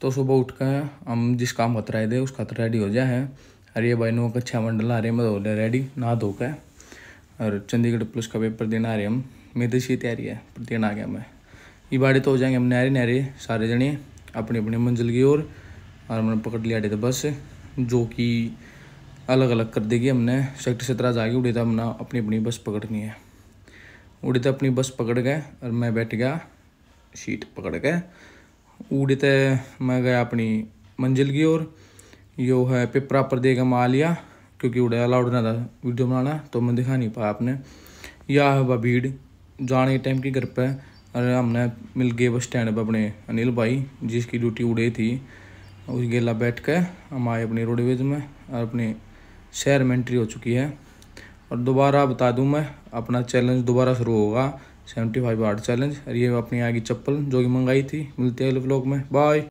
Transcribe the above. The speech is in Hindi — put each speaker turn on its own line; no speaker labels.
तो सुबह उठ कर हम जिस काम खतरा दे उस खतरा रेडी हो जाए अरे भाई नो कच्छा मंडल आ रहे मत हो रेडी नहा धो कर और चंडीगढ़ पुलिस का पेपर देना आ रहे हम मेरी सी तैयारी है देना आ गया मैं ये तो हो जाएंगे हम नहरे नहरे सारे जने अपनी अपनी मंजिल की ओर और हमने पकड़ लिया थे तो बस जो कि अलग अलग कर देगी हमने सेक्टर सत्रह जाके उड़े था तो हमने अपनी अपनी बस पकड़नी है उड़े था तो अपनी बस पकड़ गए और मैं बैठ गया सीट पकड़ गए उड़ी तो मैं गया अपनी मंजिल की ओर यो है पेपरा पर देगा मा लिया क्योंकि उड़े अलाउड ना था वीडियो बनाना तो मैं दिखा नहीं पाया आपने यह है वह भीड़ जाने के टाइम की घर पर अरे हमने मिल गए बस स्टैंड पर अपने अनिल भाई जिसकी ड्यूटी उड़े थी उस गेला बैठ कर हम आए अपने रोडवेज में और अपने शहर में एंट्री हो चुकी है और दोबारा बता दूँ मैं अपना चैलेंज दोबारा शुरू होगा सेवेंटी फाइव हार्ड चैलेंज और ये अपनी आगे चप्पल जो कि मंगाई थी मिलते हैं ब्लॉग में बाय